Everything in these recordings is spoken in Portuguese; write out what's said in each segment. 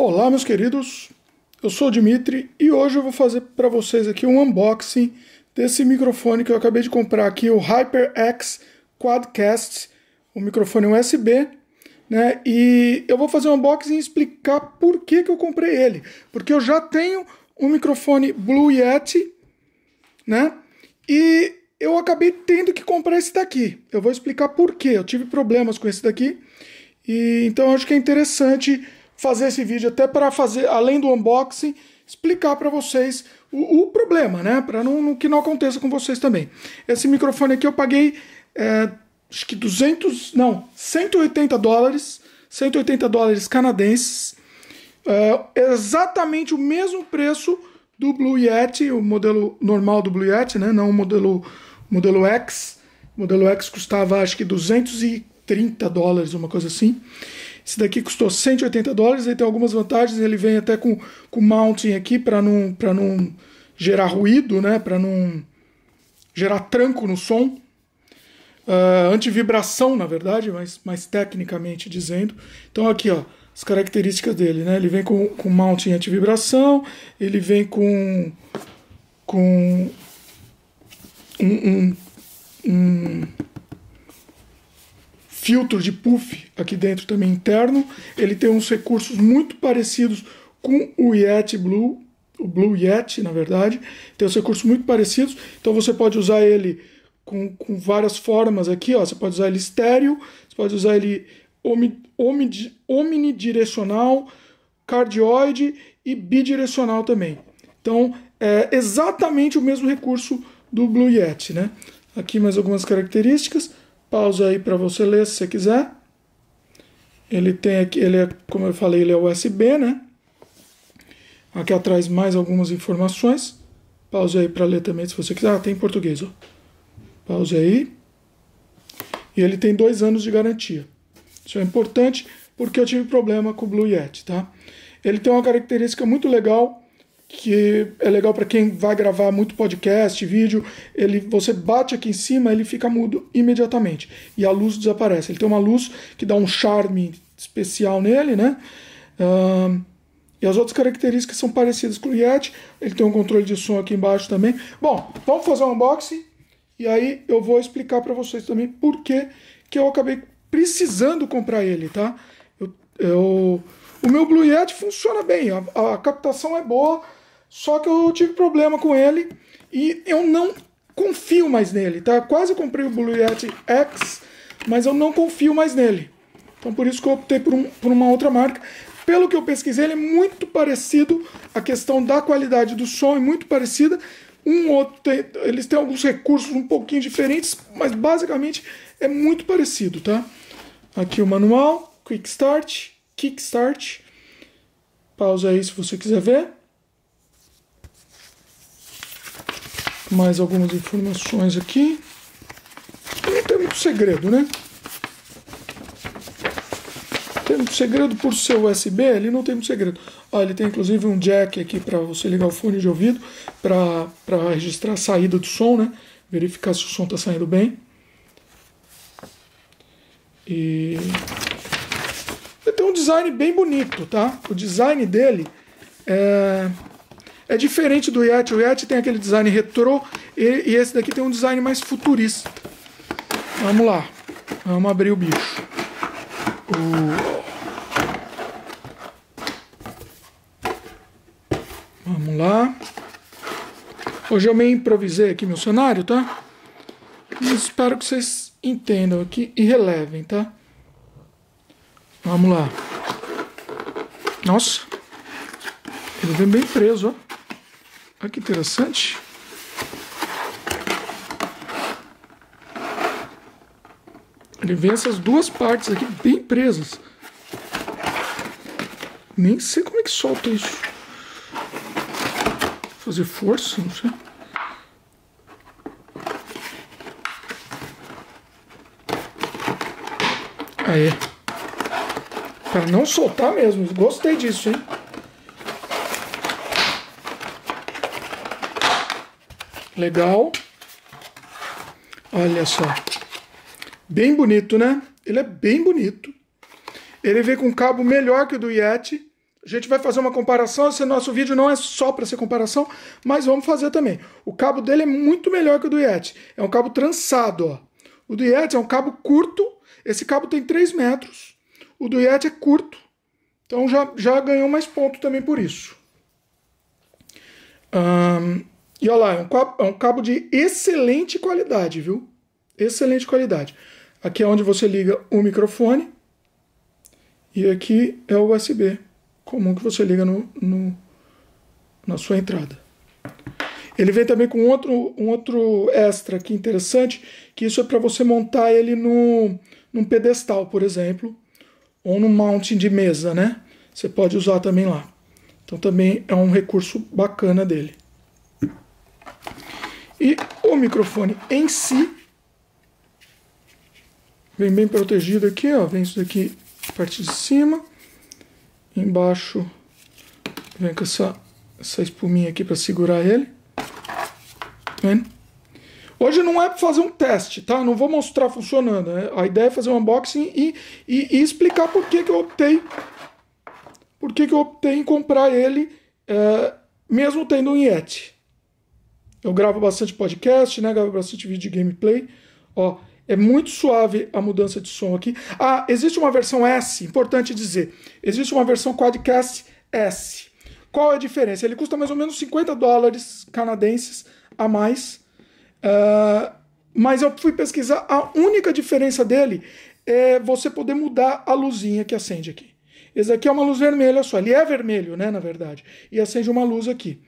Olá, meus queridos. Eu sou o Dimitri e hoje eu vou fazer para vocês aqui um unboxing desse microfone que eu acabei de comprar aqui, o HyperX Quadcast, um microfone USB, né? E eu vou fazer um unboxing e explicar por que, que eu comprei ele, porque eu já tenho um microfone Blue Yeti, né? E eu acabei tendo que comprar esse daqui. Eu vou explicar por que, Eu tive problemas com esse daqui. E então eu acho que é interessante fazer esse vídeo até para fazer, além do unboxing, explicar para vocês o, o, problema, né? Para não, não, que não aconteça com vocês também. Esse microfone aqui eu paguei, é, acho que 200, não, 180 dólares, 180 dólares canadenses, é, exatamente o mesmo preço do Blue Yeti, o modelo normal do Blue Yeti, né? Não o modelo, modelo X. O modelo X custava acho que 230 dólares, uma coisa assim. Esse daqui custou 180 dólares, ele tem algumas vantagens, ele vem até com, com mounting aqui para não, não gerar ruído, né? para não gerar tranco no som. Uh, antivibração, na verdade, mas mais tecnicamente dizendo. Então aqui, ó, as características dele, né? Ele vem com, com mounting antivibração, ele vem com, com um, um filtro de puff aqui dentro também interno. Ele tem uns recursos muito parecidos com o Yeti Blue, o Blue Yeti, na verdade. Tem uns recursos muito parecidos. Então você pode usar ele com, com várias formas aqui, ó. Você pode usar ele estéreo, você pode usar ele omi, omi, omnidirecional, cardioide e bidirecional também. Então é exatamente o mesmo recurso do Blue Yeti, né? Aqui mais algumas características. Pausa aí para você ler se você quiser. Ele tem aqui, ele é, como eu falei, ele é USB, né? Aqui atrás mais algumas informações. Pausa aí para ler também se você quiser. Ah, tem em português, ó. Pausa aí. E ele tem dois anos de garantia. Isso é importante porque eu tive problema com o Blue Yeti, tá? Ele tem uma característica muito legal que é legal para quem vai gravar muito podcast, vídeo, ele você bate aqui em cima, ele fica mudo imediatamente e a luz desaparece. Ele tem uma luz que dá um charme especial nele, né? e as outras características são parecidas com o Yeti. Ele tem um controle de som aqui embaixo também. Bom, vamos fazer um unboxing e aí eu vou explicar para vocês também por que que eu acabei precisando comprar ele, tá? Eu, eu o meu Blue Yeti funciona bem, a, a captação é boa só que eu tive problema com ele e eu não confio mais nele, tá? Quase comprei o Blue Yeti X, mas eu não confio mais nele. Então por isso que eu optei por, um, por uma outra marca. Pelo que eu pesquisei, ele é muito parecido, a questão da qualidade do som é muito parecida. Um outro tem, eles têm alguns recursos um pouquinho diferentes, mas basicamente é muito parecido, tá? Aqui o manual, Quick Start, Kick Start. Pausa aí se você quiser ver. mais algumas informações aqui. Não tem muito segredo, né? Tem muito segredo por ser USB, ele não tem muito segredo. Ah, ele tem inclusive um jack aqui para você ligar o fone de ouvido para registrar a saída do som, né? Verificar se o som está saindo bem. E ele tem um design bem bonito, tá? O design dele é é diferente do Yeti. O Yeti tem aquele design retrô e, e esse daqui tem um design mais futurista. Vamos lá. Vamos abrir o bicho. Vamos lá. Hoje eu meio improvisei aqui meu cenário, tá? espero que vocês entendam aqui e relevem, tá? Vamos lá. Nossa. Ele vem bem preso, ó. Olha ah, que interessante. Ele vem essas duas partes aqui bem presas. Nem sei como é que solta isso. Fazer força, não sei. Aê. Para não soltar mesmo. Gostei disso, hein? Legal. Olha só. Bem bonito, né? Ele é bem bonito. Ele vem com um cabo melhor que o do Yeti. A gente vai fazer uma comparação. Esse nosso vídeo não é só para ser comparação, mas vamos fazer também. O cabo dele é muito melhor que o do Yeti. É um cabo trançado, ó. O do Yeti é um cabo curto. Esse cabo tem 3 metros. O do Yeti é curto. Então já, já ganhou mais ponto também por isso. Um, e olha lá, é um, cabo, é um cabo de excelente qualidade, viu? Excelente qualidade. Aqui é onde você liga o microfone. E aqui é o USB comum que você liga no, no na sua entrada. Ele vem também com outro, um outro extra que interessante, que isso é para você montar ele no, num pedestal, por exemplo, ou num mounting de mesa, né? Você pode usar também lá. Então também é um recurso bacana dele. E o microfone em si vem bem protegido aqui, ó, vem isso daqui a parte de cima, embaixo vem com essa, essa espuminha aqui para segurar ele. Vem? Hoje não é para fazer um teste, tá? Não vou mostrar funcionando. Né? A ideia é fazer um unboxing e, e, e, explicar por que, que eu optei. Por que, que eu optei em comprar ele, é, mesmo tendo um Yeti. Eu gravo bastante podcast, né? Gravo bastante vídeo de gameplay. Ó, é muito suave a mudança de som aqui. Ah, existe uma versão S, importante dizer. Existe uma versão Quadcast S. Qual é a diferença? Ele custa mais ou menos 50 dólares canadenses a mais. Uh, mas eu fui pesquisar, a única diferença dele é você poder mudar a luzinha que acende aqui. Esse aqui é uma luz vermelha só. Ele é vermelho, né, na verdade. E acende uma luz aqui.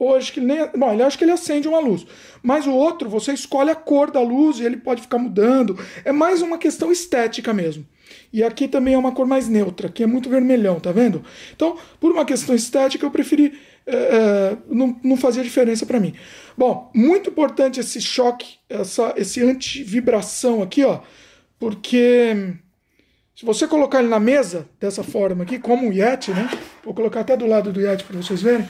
Ou acho que nem. Bom, ele acha que ele acende uma luz. Mas o outro, você escolhe a cor da luz e ele pode ficar mudando. É mais uma questão estética mesmo. E aqui também é uma cor mais neutra, que é muito vermelhão, tá vendo? Então, por uma questão estética, eu preferi. É, é não, não fazia diferença para mim. Bom, muito importante esse choque, essa esse anti-vibração aqui, ó. Porque se você colocar ele na mesa dessa forma aqui, como o Yeti, né? Vou colocar até do lado do Yeti para vocês verem.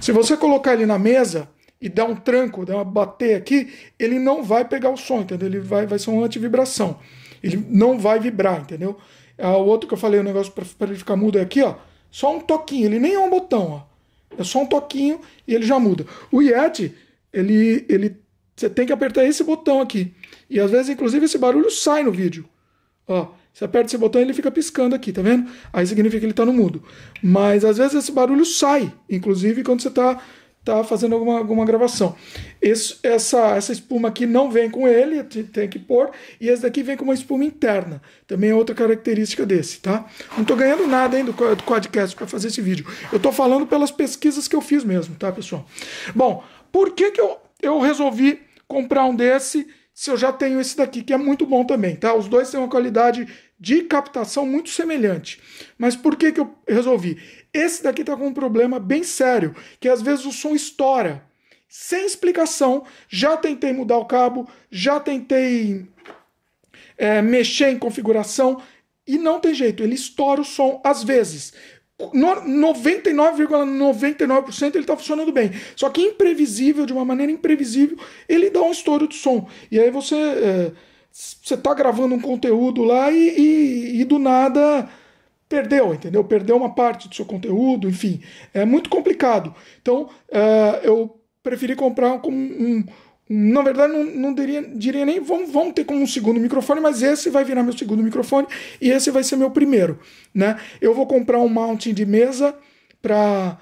Se você colocar ele na mesa e dar um tranco, dar uma bater aqui, ele não vai pegar o som, entendeu? Ele vai, vai ser anti antivibração. Ele não vai vibrar, entendeu? Ah, o outro que eu falei, o negócio para ele ficar mudo é aqui, ó. Só um toquinho, ele nem é um botão, ó. É só um toquinho e ele já muda. O Yeti, ele, ele, você tem que apertar esse botão aqui. E às vezes, inclusive, esse barulho sai no vídeo. Ó, você aperta esse botão e ele fica piscando aqui, tá vendo? Aí significa que ele está no mudo. Mas às vezes esse barulho sai, inclusive quando você está tá fazendo alguma, alguma gravação. Esse, essa, essa espuma aqui não vem com ele, tem que pôr, e esse daqui vem com uma espuma interna. Também é outra característica desse, tá? Não estou ganhando nada hein, do, do podcast para fazer esse vídeo. Eu estou falando pelas pesquisas que eu fiz mesmo, tá, pessoal? Bom, por que, que eu, eu resolvi comprar um desse se eu já tenho esse daqui, que é muito bom também, tá? Os dois têm uma qualidade de captação muito semelhante. Mas por que, que eu resolvi? Esse daqui tá com um problema bem sério, que às vezes o som estoura. Sem explicação, já tentei mudar o cabo, já tentei é, mexer em configuração, e não tem jeito, ele estoura o som às vezes. 99,99% ,99 ele está funcionando bem. Só que é imprevisível, de uma maneira imprevisível, ele dá um estouro de som. E aí você é, você tá gravando um conteúdo lá e, e, e, do nada perdeu, entendeu? Perdeu uma parte do seu conteúdo, enfim. É muito complicado. Então é, eu preferi comprar como um, um na verdade, não, não diria, diria nem vamos, vamos ter como um segundo microfone, mas esse vai virar meu segundo microfone e esse vai ser meu primeiro. Né? Eu vou comprar um mounting de mesa para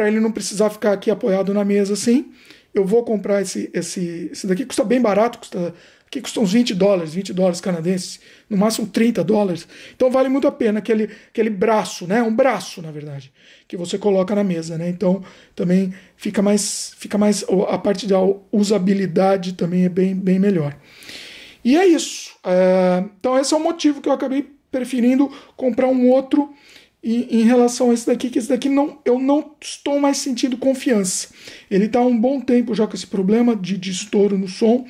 ele não precisar ficar aqui apoiado na mesa assim. Eu vou comprar esse, esse, esse daqui, custa bem barato, custa que custam uns 20 dólares, 20 dólares canadenses, no máximo 30 dólares. Então vale muito a pena aquele, aquele braço, né? Um braço, na verdade, que você coloca na mesa, né? Então também fica mais fica mais a parte da usabilidade também é bem, bem melhor. E é isso. É, então esse é o motivo que eu acabei preferindo comprar um outro em, em, relação a esse daqui, que esse daqui não, eu não estou mais sentindo confiança. Ele está há um bom tempo já com esse problema de, de estouro no som.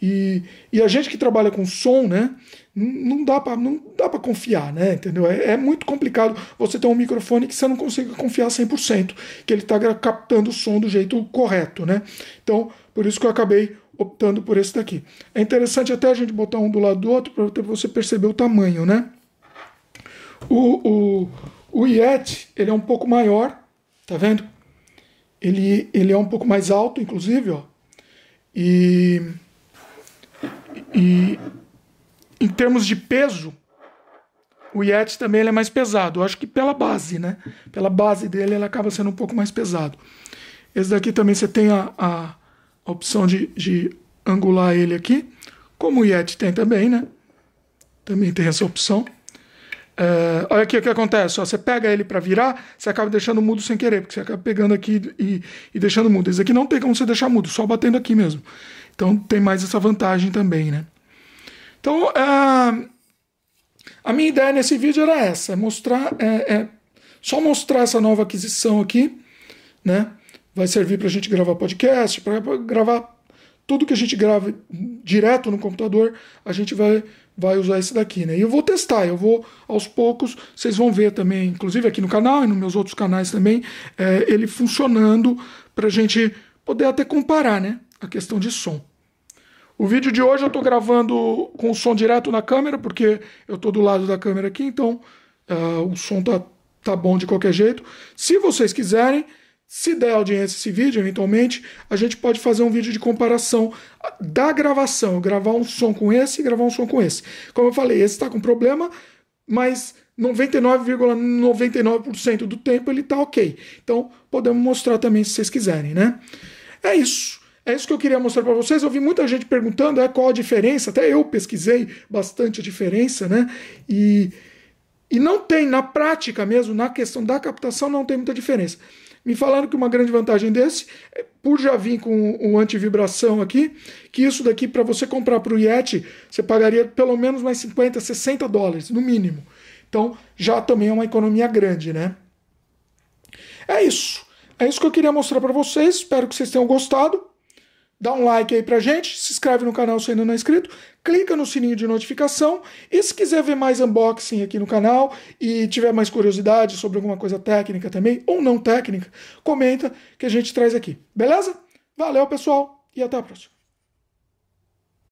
E, e a gente que trabalha com som, né? Não dá para não dá para confiar, né? Entendeu? É, é, muito complicado você ter um microfone que você não consiga confiar 100%, que ele está captando o som do jeito correto, né? Então, por isso que eu acabei optando por esse daqui. É interessante até a gente botar um do lado do outro para você perceber o tamanho, né? O, o, o Yeti, ele é um pouco maior, tá vendo? Ele, ele é um pouco mais alto, inclusive, ó. E, e em termos de peso, o Yeti também ele é mais pesado. Eu acho que pela base, né? Pela base dele, ele acaba sendo um pouco mais pesado. Esse daqui também você tem a, a, a opção de, de angular ele aqui. Como o Yeti tem também, né? Também tem essa opção. É, olha aqui o que acontece. Ó, você pega ele para virar, você acaba deixando mudo sem querer, porque você acaba pegando aqui e, e deixando mudo. Esse aqui não tem como você deixar mudo, só batendo aqui mesmo. Então tem mais essa vantagem também, né? Então é, a minha ideia nesse vídeo era essa: é mostrar, é, é só mostrar essa nova aquisição aqui, né? Vai servir para a gente gravar podcast, para gravar tudo que a gente grava direto no computador, a gente vai vai usar esse daqui, né? E eu vou testar, eu vou aos poucos, vocês vão ver também, inclusive aqui no canal e nos meus outros canais também, é, ele funcionando para a gente poder até comparar, né? A questão de som. O vídeo de hoje eu estou gravando com o som direto na câmera, porque eu estou do lado da câmera aqui, então uh, o som tá, tá bom de qualquer jeito. Se vocês quiserem, se der audiência esse vídeo, eventualmente, a gente pode fazer um vídeo de comparação da gravação. Gravar um som com esse e gravar um som com esse. Como eu falei, esse está com problema, mas 99,99% ,99 do tempo ele está ok. Então, podemos mostrar também se vocês quiserem, né? É isso. É isso que eu queria mostrar para vocês. Eu vi muita gente perguntando é, qual a diferença. Até eu pesquisei bastante a diferença, né? E, e não tem, na prática mesmo, na questão da captação, não tem muita diferença. Me falaram que uma grande vantagem desse, é, por já vir com o antivibração aqui, que isso daqui para você comprar para o Yeti, você pagaria pelo menos mais 50, 60 dólares, no mínimo. Então já também é uma economia grande, né? É isso. É isso que eu queria mostrar para vocês. Espero que vocês tenham gostado dá um like aí pra gente, se inscreve no canal se ainda não é inscrito, clica no sininho de notificação e se quiser ver mais unboxing aqui no canal e tiver mais curiosidade sobre alguma coisa técnica também, ou não técnica, comenta que a gente traz aqui, beleza? Valeu pessoal e até a próxima!